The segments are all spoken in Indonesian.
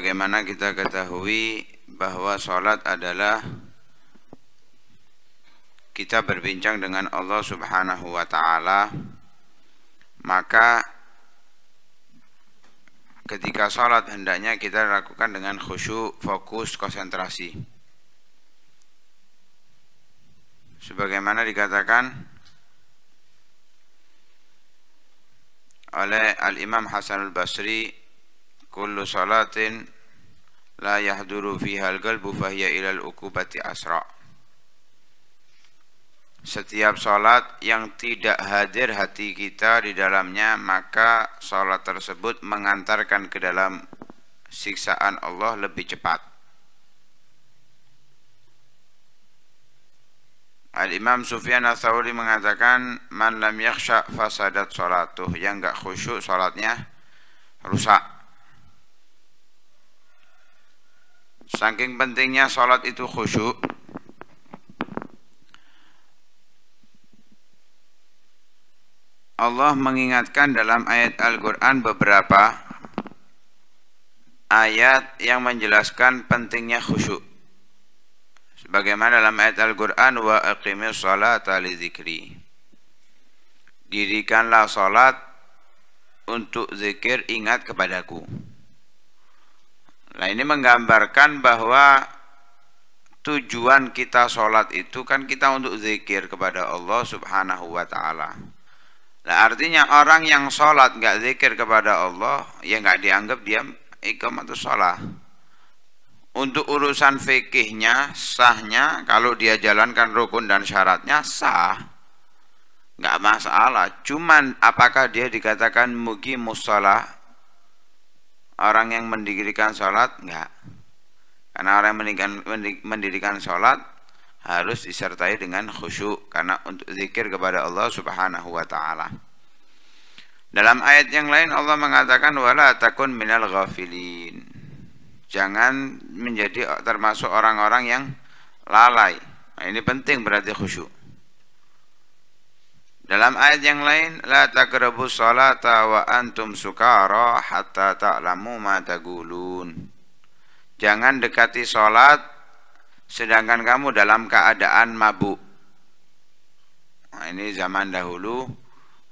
sebagaimana kita ketahui bahwa sholat adalah kita berbincang dengan Allah Subhanahu wa taala maka ketika sholat hendaknya kita lakukan dengan khusyuk, fokus, konsentrasi. Sebagaimana dikatakan oleh Al-Imam Hasan Al-Basri kullu salatin la yahduru fiha al-qalbu fahiya ilal ukubati asra setiap sholat yang tidak hadir hati kita di dalamnya maka sholat tersebut mengantarkan ke dalam siksaan Allah lebih cepat Al-Imam Sufyan al-Thawri mengatakan man lam yakhsha fasadat sholatuh yang enggak khusyuk sholatnya rusak Saking pentingnya sholat itu khusyuk. Allah mengingatkan dalam ayat Al-Quran beberapa ayat yang menjelaskan pentingnya khusyuk. Sebagaimana dalam ayat Al-Quran, Wa aqimis salata li zikri. Dirikanlah sholat untuk zikir ingat kepadaku ini menggambarkan bahwa tujuan kita sholat itu kan kita untuk zikir kepada Allah subhanahu wa ta'ala nah, artinya orang yang sholat nggak zikir kepada Allah ya nggak dianggap dia atau sholat untuk urusan fikihnya sahnya kalau dia jalankan rukun dan syaratnya sah nggak masalah cuman apakah dia dikatakan mugi musalah? orang yang mendirikan sholat? Enggak. Karena orang yang mendirikan, sholat harus disertai dengan khusyuk karena untuk zikir kepada Allah Subhanahu wa taala. Dalam ayat yang lain Allah mengatakan wala takun minal ghafilin. Jangan menjadi termasuk orang-orang yang lalai. Nah, ini penting berarti khusyuk. Dalam ayat yang lain, la taqrabus salata wa antum sukara hatta ta'lamu ma tagulun. Jangan dekati salat sedangkan kamu dalam keadaan mabuk. Nah, ini zaman dahulu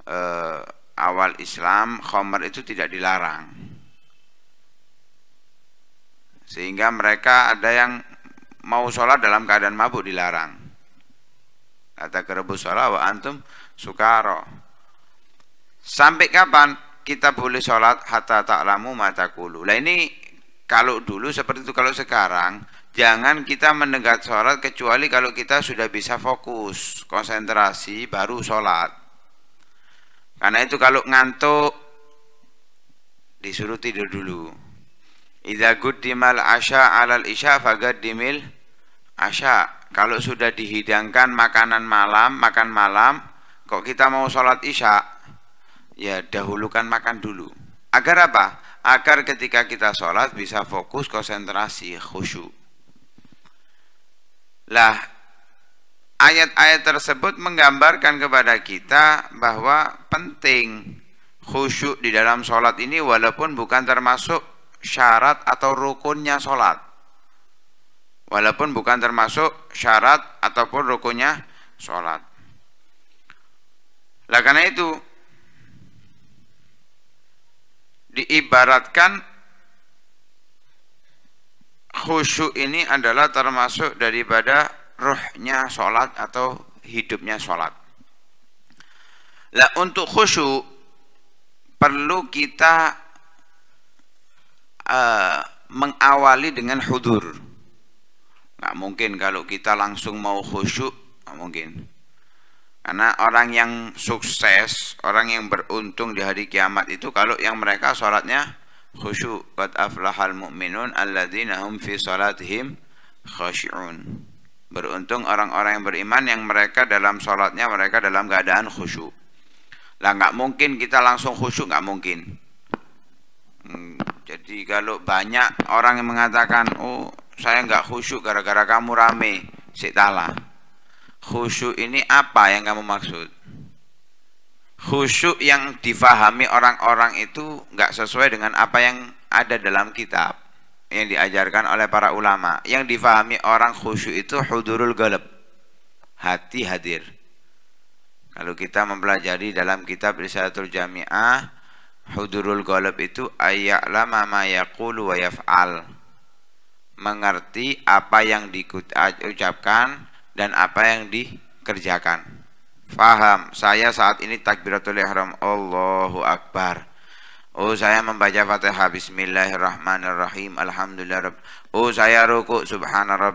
eh, awal Islam khomer itu tidak dilarang. Sehingga mereka ada yang mau sholat dalam keadaan mabuk dilarang. Kata kerebus sholat wa antum sukaro. Sampai kapan kita boleh sholat hatta mata kuluh? Nah ini kalau dulu seperti itu, kalau sekarang jangan kita mendengar sholat kecuali kalau kita sudah bisa fokus, konsentrasi, baru sholat. Karena itu kalau ngantuk disuruh tidur dulu. Idza guddimal asya alal isya fagaddimil asya. Kalau sudah dihidangkan makanan malam, makan malam, kok kita mau sholat isya ya dahulukan makan dulu agar apa agar ketika kita sholat bisa fokus konsentrasi khusyuk lah ayat-ayat tersebut menggambarkan kepada kita bahwa penting khusyuk di dalam sholat ini walaupun bukan termasuk syarat atau rukunnya sholat walaupun bukan termasuk syarat ataupun rukunnya sholat lah karena itu diibaratkan khusyuk ini adalah termasuk daripada ruhnya sholat atau hidupnya sholat. Lah untuk khusyuk perlu kita uh, mengawali dengan hudur. Nggak mungkin kalau kita langsung mau khusyuk, nggak mungkin karena orang yang sukses, orang yang beruntung di hari kiamat itu kalau yang mereka sholatnya khusyuk. Qad aflahal mu'minun alladzina hum fi sholatihim khusyun. Beruntung orang-orang yang beriman yang mereka dalam sholatnya mereka dalam keadaan khusyuk. Lah nggak mungkin kita langsung khusyuk nggak mungkin. Hmm, jadi kalau banyak orang yang mengatakan, oh saya nggak khusyuk gara-gara kamu rame, sik talah Khusyuk ini apa yang kamu maksud? Khusyuk yang difahami orang-orang itu nggak sesuai dengan apa yang ada dalam kitab yang diajarkan oleh para ulama. Yang difahami orang khusyuk itu hudurul galab. Hati hadir. Kalau kita mempelajari dalam kitab Risalatul Jami'ah, hudurul galab itu ayya'lama ma yaqulu wa yaf'al. Mengerti apa yang diucapkan dan apa yang dikerjakan. Faham, saya saat ini takbiratul ihram Allahu Akbar. Oh saya membaca Fatihah Bismillahirrahmanirrahim Alhamdulillah Rabb. Oh saya ruku Subhanallah.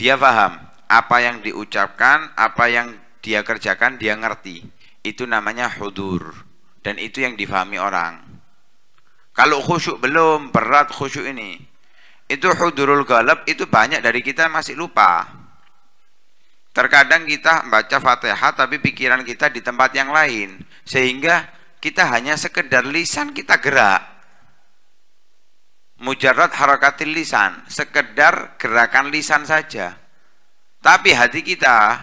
Dia faham Apa yang diucapkan Apa yang dia kerjakan Dia ngerti Itu namanya hudur Dan itu yang difahami orang Kalau khusyuk belum Berat khusyuk ini Itu hudurul galab Itu banyak dari kita masih lupa Terkadang kita baca Fatihah tapi pikiran kita di tempat yang lain sehingga kita hanya sekedar lisan kita gerak. Mujarat harakatil lisan, sekedar gerakan lisan saja. Tapi hati kita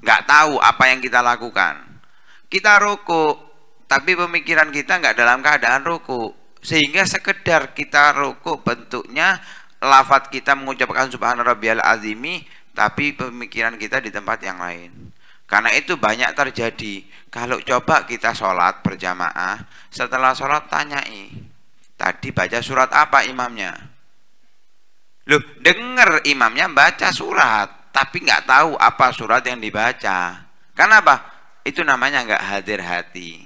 nggak tahu apa yang kita lakukan. Kita ruku tapi pemikiran kita nggak dalam keadaan ruku Sehingga sekedar kita ruku bentuknya lafat kita mengucapkan subhanallah azimi tapi pemikiran kita di tempat yang lain. Karena itu banyak terjadi. Kalau coba kita sholat berjamaah, setelah sholat tanyai, tadi baca surat apa imamnya? Loh, denger imamnya baca surat, tapi nggak tahu apa surat yang dibaca. Kenapa? Itu namanya nggak hadir hati.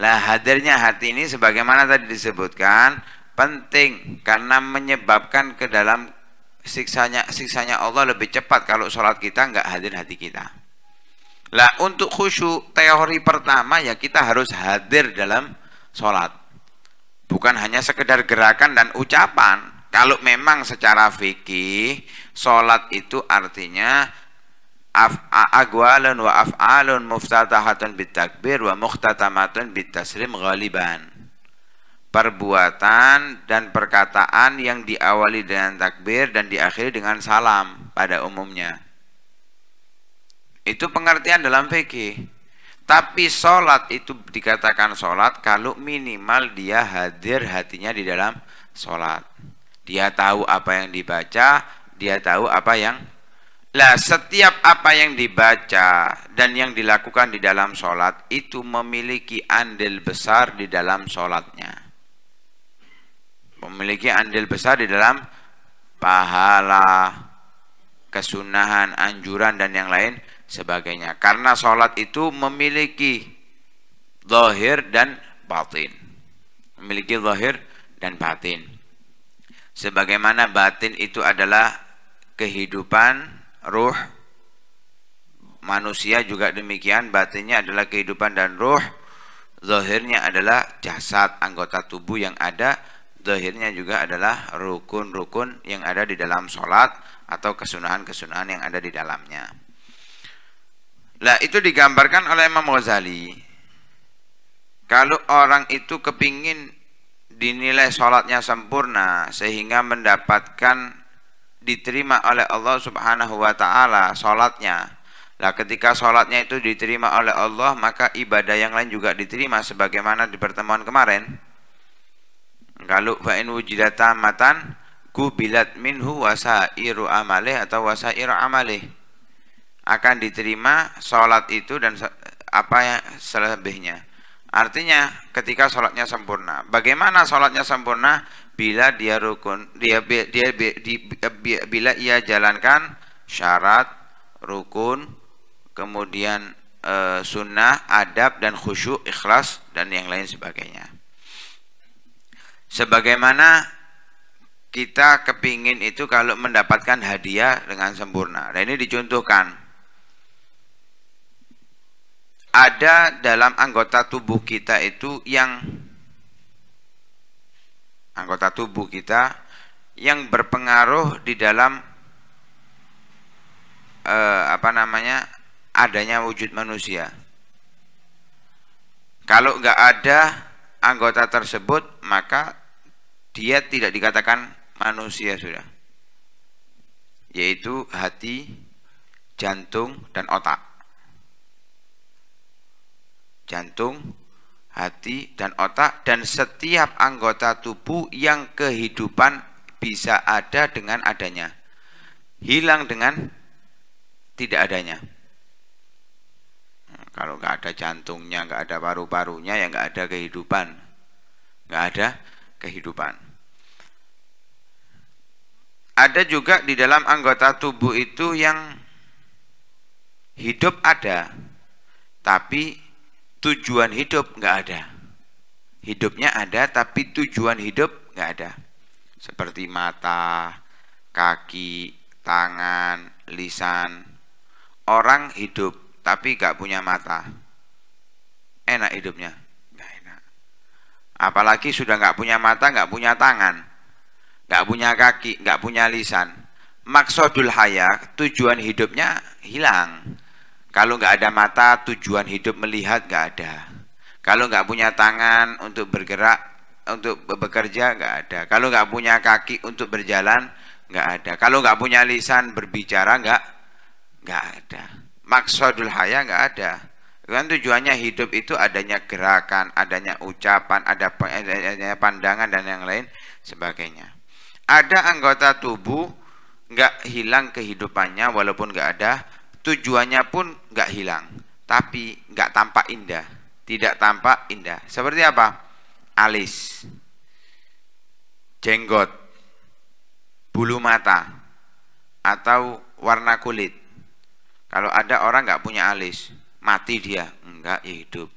Lah hadirnya hati ini sebagaimana tadi disebutkan penting karena menyebabkan ke dalam siksanya siksanya Allah lebih cepat kalau sholat kita nggak hadir hati kita. Lah untuk khusyuk teori pertama ya kita harus hadir dalam sholat. Bukan hanya sekedar gerakan dan ucapan. Kalau memang secara fikih sholat itu artinya agwalun wa af'alun muftatahatun bitakbir wa muhtatamatun bitaslim ghaliban perbuatan dan perkataan yang diawali dengan takbir dan diakhiri dengan salam pada umumnya. Itu pengertian dalam fikih. Tapi sholat itu dikatakan sholat kalau minimal dia hadir hatinya di dalam sholat. Dia tahu apa yang dibaca, dia tahu apa yang lah setiap apa yang dibaca dan yang dilakukan di dalam sholat itu memiliki andil besar di dalam sholatnya memiliki andil besar di dalam pahala, kesunahan, anjuran dan yang lain sebagainya. Karena sholat itu memiliki zahir dan batin. Memiliki zahir dan batin. Sebagaimana batin itu adalah kehidupan ruh manusia juga demikian batinnya adalah kehidupan dan ruh zahirnya adalah jasad anggota tubuh yang ada zahirnya juga adalah rukun-rukun yang ada di dalam sholat atau kesunahan-kesunahan yang ada di dalamnya. Lah itu digambarkan oleh Imam Ghazali. Kalau orang itu kepingin dinilai sholatnya sempurna sehingga mendapatkan diterima oleh Allah Subhanahu wa taala sholatnya. Nah ketika sholatnya itu diterima oleh Allah maka ibadah yang lain juga diterima sebagaimana di pertemuan kemarin kalau fa'in wujidata ku kubilat minhu wasairu amalih atau wasairu amalih akan diterima sholat itu dan apa yang selebihnya artinya ketika sholatnya sempurna bagaimana sholatnya sempurna bila dia rukun dia dia, dia, dia bila ia jalankan syarat rukun kemudian e, sunnah adab dan khusyuk ikhlas dan yang lain sebagainya sebagaimana kita kepingin itu kalau mendapatkan hadiah dengan sempurna. Nah ini dicontohkan. Ada dalam anggota tubuh kita itu yang anggota tubuh kita yang berpengaruh di dalam eh, apa namanya adanya wujud manusia. Kalau nggak ada anggota tersebut maka dia tidak dikatakan manusia sudah yaitu hati jantung dan otak jantung hati dan otak dan setiap anggota tubuh yang kehidupan bisa ada dengan adanya hilang dengan tidak adanya nah, kalau nggak ada jantungnya nggak ada paru-parunya ya nggak ada kehidupan nggak ada kehidupan. Ada juga di dalam anggota tubuh itu yang hidup ada, tapi tujuan hidup nggak ada. Hidupnya ada, tapi tujuan hidup nggak ada. Seperti mata, kaki, tangan, lisan. Orang hidup, tapi nggak punya mata. Enak hidupnya apalagi sudah nggak punya mata nggak punya tangan nggak punya kaki nggak punya lisan maksudul haya tujuan hidupnya hilang kalau nggak ada mata tujuan hidup melihat nggak ada kalau nggak punya tangan untuk bergerak untuk bekerja nggak ada kalau nggak punya kaki untuk berjalan nggak ada kalau nggak punya lisan berbicara nggak nggak ada maksudul haya nggak ada Kan tujuannya hidup itu adanya gerakan, adanya ucapan, ada adanya pandangan dan yang lain sebagainya. Ada anggota tubuh nggak hilang kehidupannya walaupun nggak ada, tujuannya pun nggak hilang, tapi nggak tampak indah, tidak tampak indah. Seperti apa? Alis, jenggot, bulu mata, atau warna kulit. Kalau ada orang nggak punya alis, mati dia enggak ya hidup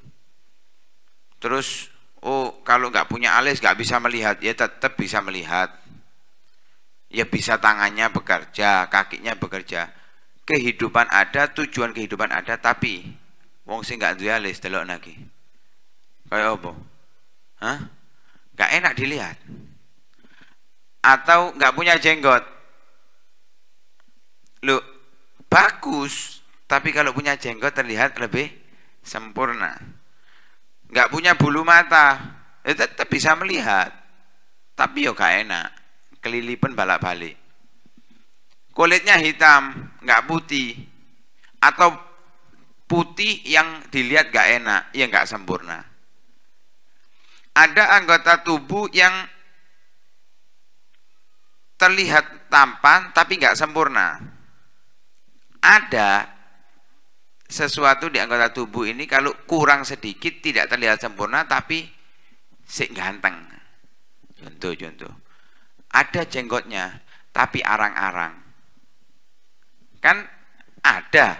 terus oh kalau enggak punya alis enggak bisa melihat ya tetap bisa melihat ya bisa tangannya bekerja kakinya bekerja kehidupan ada tujuan kehidupan ada tapi wong sing enggak duwe alis delok lagi kayak apa Hah? enggak enak dilihat atau enggak punya jenggot lu bagus tapi kalau punya jenggot terlihat lebih sempurna. Nggak punya bulu mata, ya tetap bisa melihat. Tapi yo ya gak enak, kelilipan balak-balik. Kulitnya hitam, nggak putih. Atau putih yang dilihat gak enak, ya nggak sempurna. Ada anggota tubuh yang terlihat tampan tapi nggak sempurna. Ada sesuatu di anggota tubuh ini kalau kurang sedikit tidak terlihat sempurna tapi sik ganteng contoh-contoh ada jenggotnya tapi arang-arang kan ada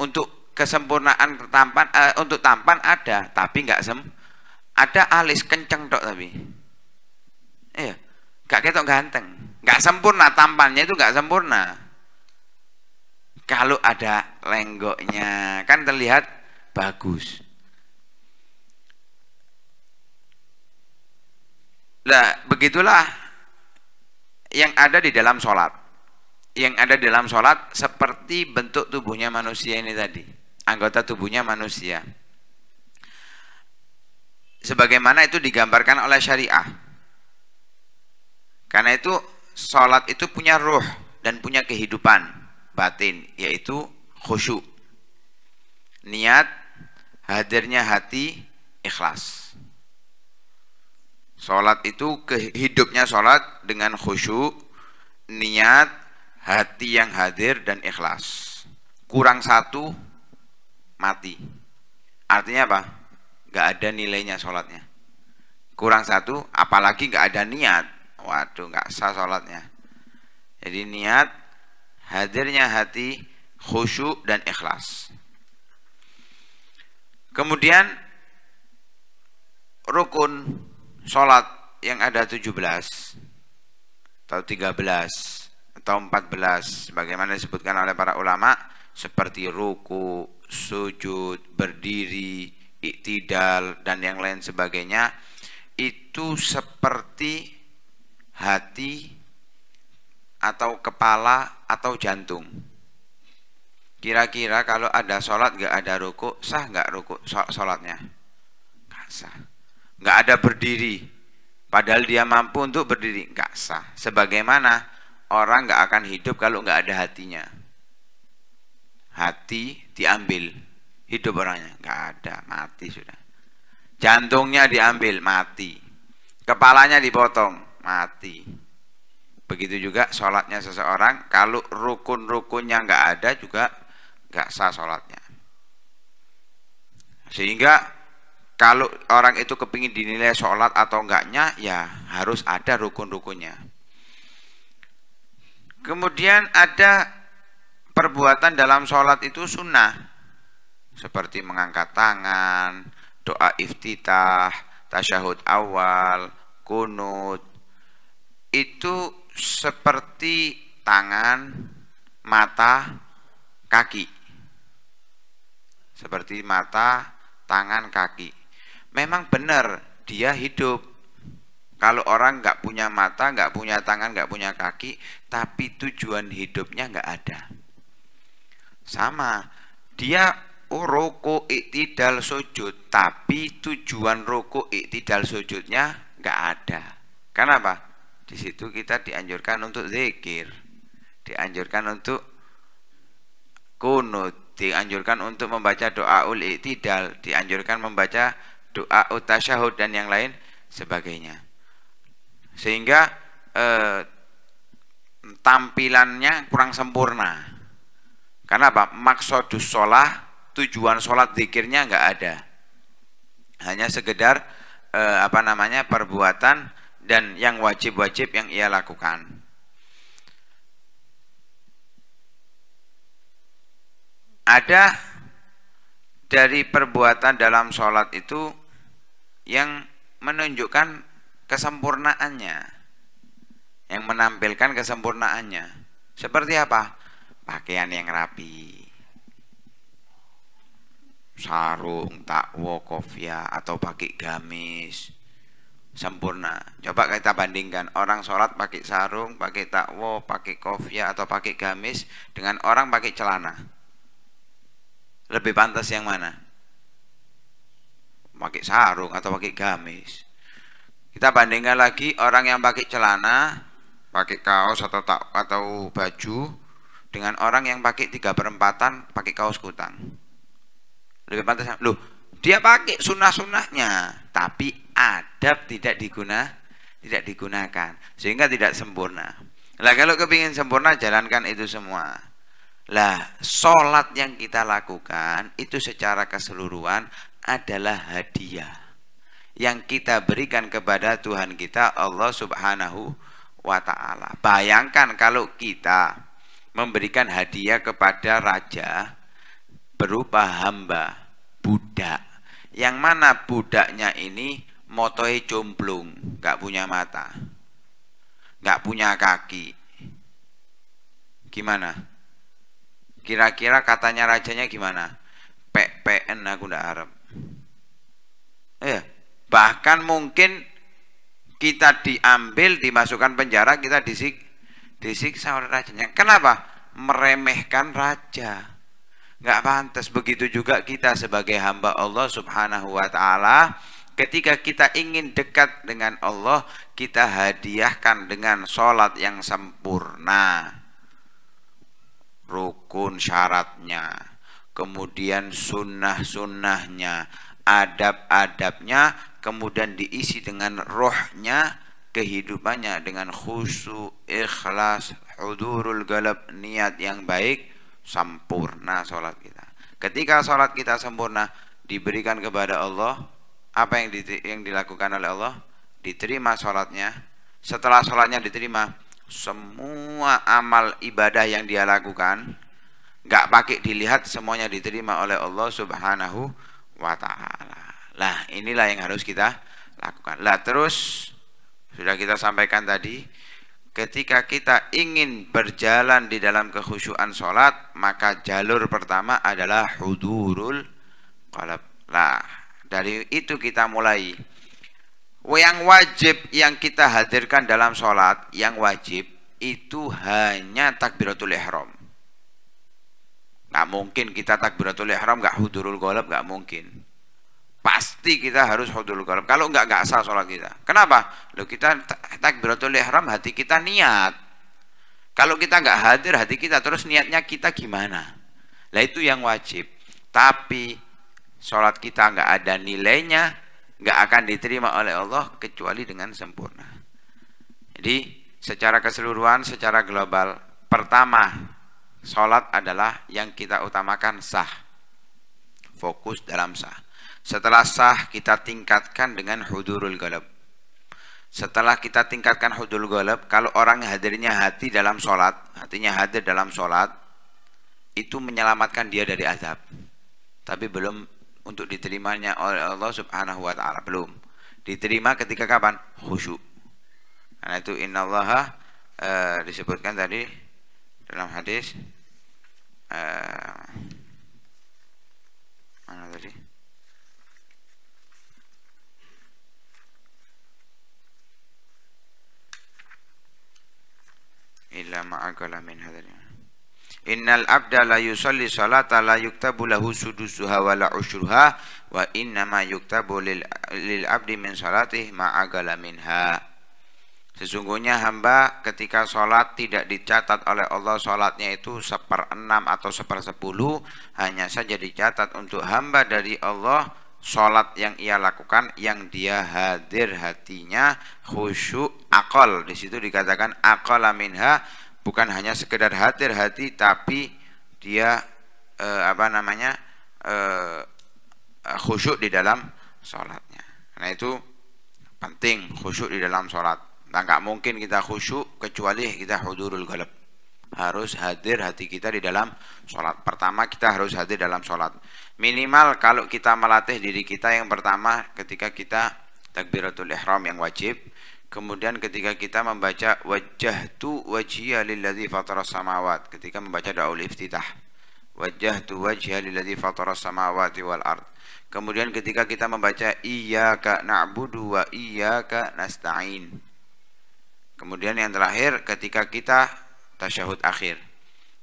untuk kesempurnaan tampan uh, eh, untuk tampan ada tapi nggak sem ada alis kenceng dok tapi iya eh, nggak ketok ganteng nggak sempurna tampannya itu nggak sempurna kalau ada lenggoknya kan terlihat bagus nah begitulah yang ada di dalam sholat yang ada di dalam sholat seperti bentuk tubuhnya manusia ini tadi anggota tubuhnya manusia sebagaimana itu digambarkan oleh syariah karena itu sholat itu punya ruh dan punya kehidupan batin yaitu khusyuk niat hadirnya hati ikhlas Sholat itu kehidupnya sholat dengan khusyuk, niat, hati yang hadir dan ikhlas. Kurang satu, mati. Artinya apa? nggak ada nilainya sholatnya. Kurang satu, apalagi nggak ada niat. Waduh, nggak sah sholatnya. Jadi niat, hadirnya hati khusyuk dan ikhlas. Kemudian rukun sholat yang ada 17 atau 13 atau 14 sebagaimana disebutkan oleh para ulama seperti ruku, sujud, berdiri, iktidal dan yang lain sebagainya itu seperti hati atau kepala atau jantung kira-kira kalau ada sholat nggak ada ruku sah nggak ruku sholatnya nggak sah nggak ada berdiri padahal dia mampu untuk berdiri nggak sah sebagaimana orang nggak akan hidup kalau nggak ada hatinya hati diambil hidup orangnya nggak ada mati sudah jantungnya diambil mati kepalanya dipotong mati Begitu juga sholatnya seseorang, kalau rukun-rukunnya nggak ada juga nggak sah sholatnya. Sehingga kalau orang itu kepingin dinilai sholat atau enggaknya, ya harus ada rukun-rukunnya. Kemudian ada perbuatan dalam sholat itu sunnah. Seperti mengangkat tangan, doa iftitah, tasyahud awal, kunut. Itu seperti tangan, mata, kaki. Seperti mata, tangan, kaki. Memang benar dia hidup. Kalau orang nggak punya mata, nggak punya tangan, nggak punya kaki, tapi tujuan hidupnya nggak ada. Sama, dia roko itidal iktidal sujud tapi tujuan roko iktidal sujudnya nggak ada kenapa di situ kita dianjurkan untuk zikir, dianjurkan untuk kunut, dianjurkan untuk membaca doa ul i'tidal, dianjurkan membaca doa utasyahud dan yang lain sebagainya. Sehingga eh, tampilannya kurang sempurna. Karena apa? maksud sholat, tujuan sholat zikirnya nggak ada. Hanya sekedar eh, apa namanya perbuatan dan yang wajib-wajib yang ia lakukan. Ada dari perbuatan dalam sholat itu yang menunjukkan kesempurnaannya, yang menampilkan kesempurnaannya. Seperti apa? Pakaian yang rapi, sarung, takwo, kofia, atau pakai gamis, sempurna. Coba kita bandingkan orang sholat pakai sarung, pakai takwo, pakai kofia atau pakai gamis dengan orang pakai celana. Lebih pantas yang mana? Pakai sarung atau pakai gamis. Kita bandingkan lagi orang yang pakai celana, pakai kaos atau tak atau baju dengan orang yang pakai tiga perempatan pakai kaos kutang. Lebih pantas, loh dia pakai sunnah-sunnahnya, tapi adab tidak diguna, tidak digunakan, sehingga tidak sempurna. Lah kalau kepingin sempurna, jalankan itu semua. Lah, sholat yang kita lakukan itu secara keseluruhan adalah hadiah yang kita berikan kepada Tuhan kita Allah Subhanahu wa taala. Bayangkan kalau kita memberikan hadiah kepada raja berupa hamba, budak, yang mana budaknya ini motoi jomblung, nggak punya mata, nggak punya kaki. Gimana? Kira-kira katanya rajanya gimana? PPN aku ndak harap. Eh, bahkan mungkin kita diambil, dimasukkan penjara, kita disik, disiksa oleh rajanya. Kenapa? Meremehkan raja nggak pantas begitu juga kita sebagai hamba Allah subhanahu wa ta'ala ketika kita ingin dekat dengan Allah kita hadiahkan dengan sholat yang sempurna rukun syaratnya kemudian sunnah-sunnahnya adab-adabnya kemudian diisi dengan rohnya kehidupannya dengan khusyuk, ikhlas, hudurul galab, niat yang baik, sempurna sholat kita. Ketika sholat kita sempurna diberikan kepada Allah, apa yang, di, yang dilakukan oleh Allah? Diterima sholatnya. Setelah sholatnya diterima, semua amal ibadah yang dia lakukan, nggak pakai dilihat semuanya diterima oleh Allah Subhanahu wa taala. Lah, inilah yang harus kita lakukan. Lah, terus sudah kita sampaikan tadi, ketika kita ingin berjalan di dalam kekhusyuan sholat maka jalur pertama adalah hudurul qalab lah dari itu kita mulai yang wajib yang kita hadirkan dalam sholat yang wajib itu hanya takbiratul ihram nggak mungkin kita takbiratul ihram nggak hudurul qalab nggak mungkin Pasti kita harus hudul karam. Kalau enggak, enggak sah sholat kita. Kenapa? Lo kita tak takbiratul ihram, hati kita niat. Kalau kita enggak hadir, hati kita terus niatnya kita gimana? Lah itu yang wajib. Tapi sholat kita enggak ada nilainya, enggak akan diterima oleh Allah kecuali dengan sempurna. Jadi secara keseluruhan, secara global, pertama sholat adalah yang kita utamakan sah. Fokus dalam sah. Setelah sah kita tingkatkan dengan hudurul galab. Setelah kita tingkatkan hudurul galab, kalau orang hadirnya hati dalam solat hatinya hadir dalam solat itu menyelamatkan dia dari azab. Tapi belum untuk diterimanya oleh Allah subhanahu wa ta'ala. Belum. Diterima ketika kapan? Khusyuk. Karena itu innallaha uh, disebutkan tadi dalam hadis. Eh, mana tadi? illa ma aqala min hadzal Innal abda la yusalli salata la yuktabu lahu sudusuha wa la usyruha wa inna ma yuktabu lil, lil abdi min salatih ma agala minha. Sesungguhnya hamba ketika sholat tidak dicatat oleh Allah sholatnya itu seperenam atau sepersepuluh hanya saja dicatat untuk hamba dari Allah sholat yang ia lakukan yang dia hadir hatinya khusyuk akol di situ dikatakan akol minha bukan hanya sekedar hadir hati tapi dia eh, apa namanya eh, khusyuk di dalam sholatnya karena itu penting khusyuk di dalam sholat nah nggak mungkin kita khusyuk kecuali kita hudurul galab harus hadir hati kita di dalam sholat pertama kita harus hadir dalam sholat Minimal kalau kita melatih diri kita yang pertama ketika kita takbiratul ihram yang wajib, kemudian ketika kita membaca wajah wajhiya lilladzi fataras samawat, ketika membaca doa iftitah. Wajjahtu wajhiya lilladzi fataras samawati wal ard. Kemudian ketika kita membaca iya iyyaka na'budu wa iyyaka nasta'in. Kemudian yang terakhir ketika kita tasyahud akhir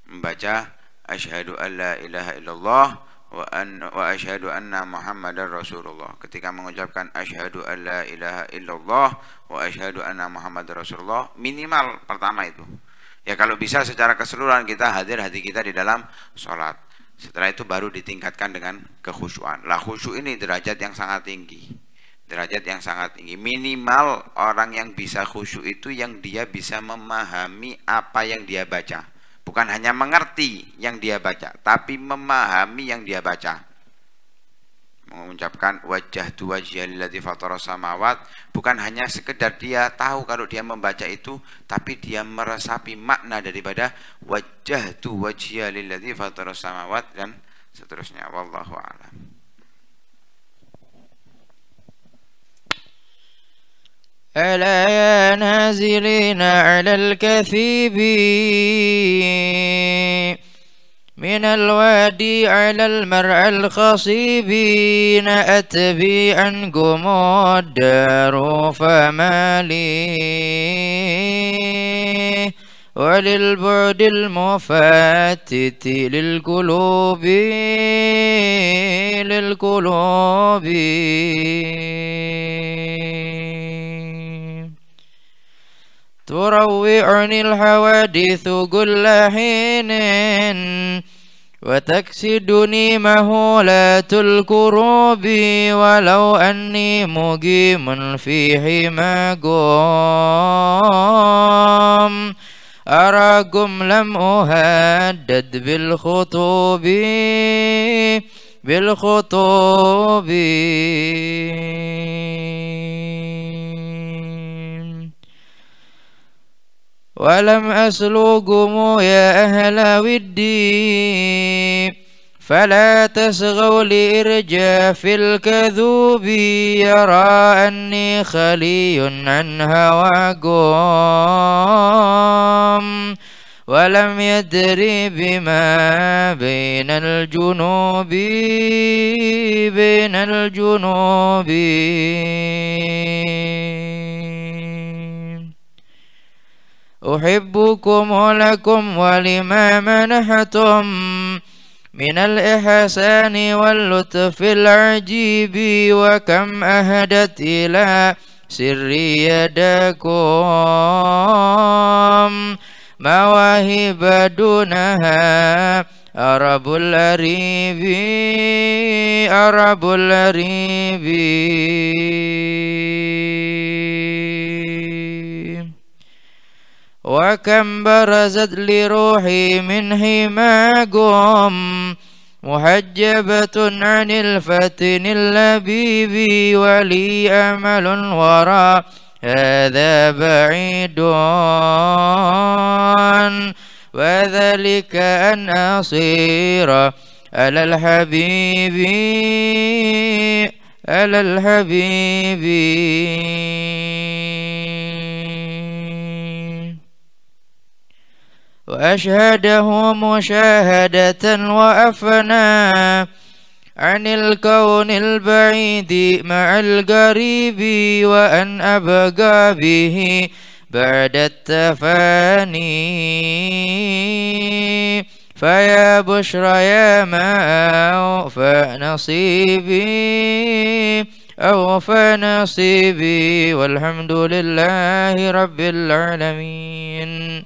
membaca asyhadu alla ilaha illallah wa, an, wa asyhadu anna Muhammadar Rasulullah. Ketika mengucapkan asyhadu alla ilaha illallah wa asyhadu anna Muhammadar Rasulullah, minimal pertama itu. Ya kalau bisa secara keseluruhan kita hadir hati kita di dalam sholat. Setelah itu baru ditingkatkan dengan kekhusyuan. Lah khusyuk ini derajat yang sangat tinggi. Derajat yang sangat tinggi. Minimal orang yang bisa khusyuk itu yang dia bisa memahami apa yang dia baca Bukan hanya mengerti yang dia baca, tapi memahami yang dia baca. Mengucapkan wajah dua jilati fatoros samawat, bukan hanya sekedar dia tahu kalau dia membaca itu, tapi dia meresapi makna daripada wajah dua jilati fatoros samawat dan seterusnya. Wallahu a'lam. ألا يا نازلين على الكثيب من الوادي على المرعى الخصيبين أتبي عنكم قمود فما وللبعد المفاتت للقلوب للقلوب تروعني الحوادث كل حين وتكسدني مهولات الكروب ولو أني مقيم في حماكم أراكم لم أهدد بالخطوب بالخطوب ولم أسلوكم يا أهل ودي فلا تسغوا لإرجاف الكذوب يرى أني خلي عن هواكم ولم يدري بما بين الجنوب بين الجنوب أحبكم لكم ولما منحتم من الإحسان واللطف العجيب وكم أهدت إلى سر يدكم مواهب دونها أرب الأريب أرب الأريب وكم برزت لروحي من هماكم محجبة عن الفتن اللبيب ولي أمل وراء هذا بعيد وذلك أن أصير على الحبيب على الحبيب وأشهده مشاهدة وأفنى عن الكون البعيد مع القريب وأن أبقى به بعد التفاني فيا بشرى يا ما أوفى نصيبي أوفى نصيبي والحمد لله رب العالمين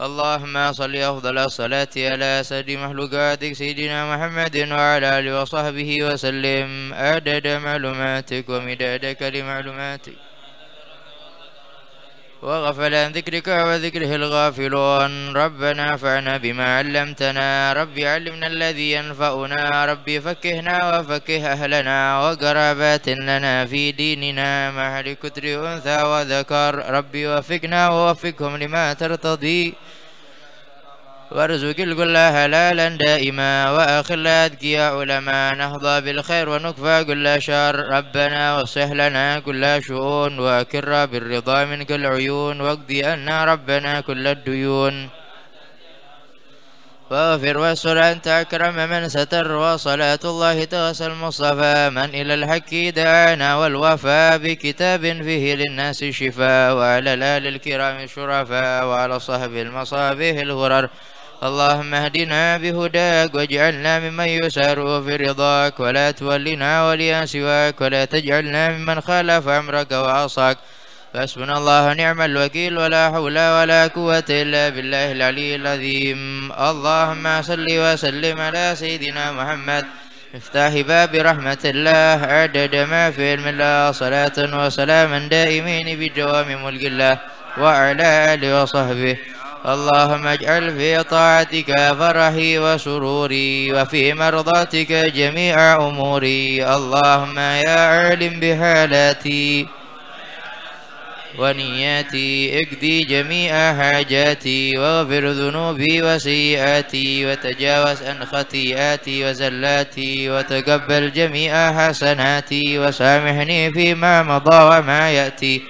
اللهم صل أفضل الصلاة على سيد مخلوقاتك سيدنا محمد وعلى آله وصحبه وسلم عدد معلوماتك ومداد كلماتك وغفل عن ذكرك وذكره الغافلون ربنا فعنا بما علمتنا رب علمنا الذي ينفعنا رب فكهنا وفكه أهلنا وقرابات لنا في ديننا مع لكتر أنثى وذكر رب وفقنا ووفقهم لما ترتضي وارزق الكل حلالا دائما وأخلا أذكياء علما نهضى بالخير ونكفى كل شر ربنا واصلح لنا كل شؤون وأكر بالرضا منك العيون واقضي أنا ربنا كل الديون واغفر واستر أنت أكرم من ستر وصلاة الله تغسى المصطفى من إلى الحق دعانا والوفى بكتاب فيه للناس شفاء وعلى الآل الكرام الشرفاء وعلى صحب المصابيح الغرر اللهم اهدنا بهداك واجعلنا ممن يسار في رضاك ولا تولنا وليا سواك ولا تجعلنا ممن خالف أمرك وعصاك فحسبنا الله ونعم الوكيل ولا حول ولا قوة إلا بالله العلي العظيم اللهم صل وسلم على سيدنا محمد مفتاح باب رحمة الله عدد ما في علم الله صلاة وسلاما دائمين بدوام ملك الله وعلى آله وصحبه اللهم اجعل في طاعتك فرحي وسروري وفي مرضاتك جميع أموري اللهم يا عالم بحالاتي ونياتي اقضي جميع حاجاتي واغفر ذنوبي وسيئاتي وتجاوز عن خطيئاتي وزلاتي وتقبل جميع حسناتي وسامحني فيما مضى وما يأتي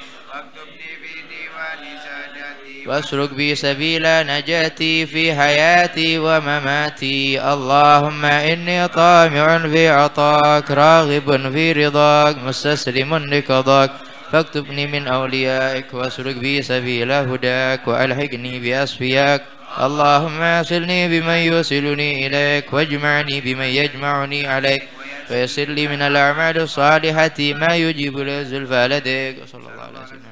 واسلك بي سبيل نجاتي في حياتي ومماتي اللهم إني طامع في عطاك راغب في رضاك مستسلم لقضاك فاكتبني من أوليائك واسلك بي سبيل هداك وألحقني بأصفياك اللهم أصلني بمن يوصلني إليك واجمعني بمن يجمعني عليك ويسر لي من الأعمال الصالحة ما يجيب لي زلفى لديك صلى الله عليه وسلم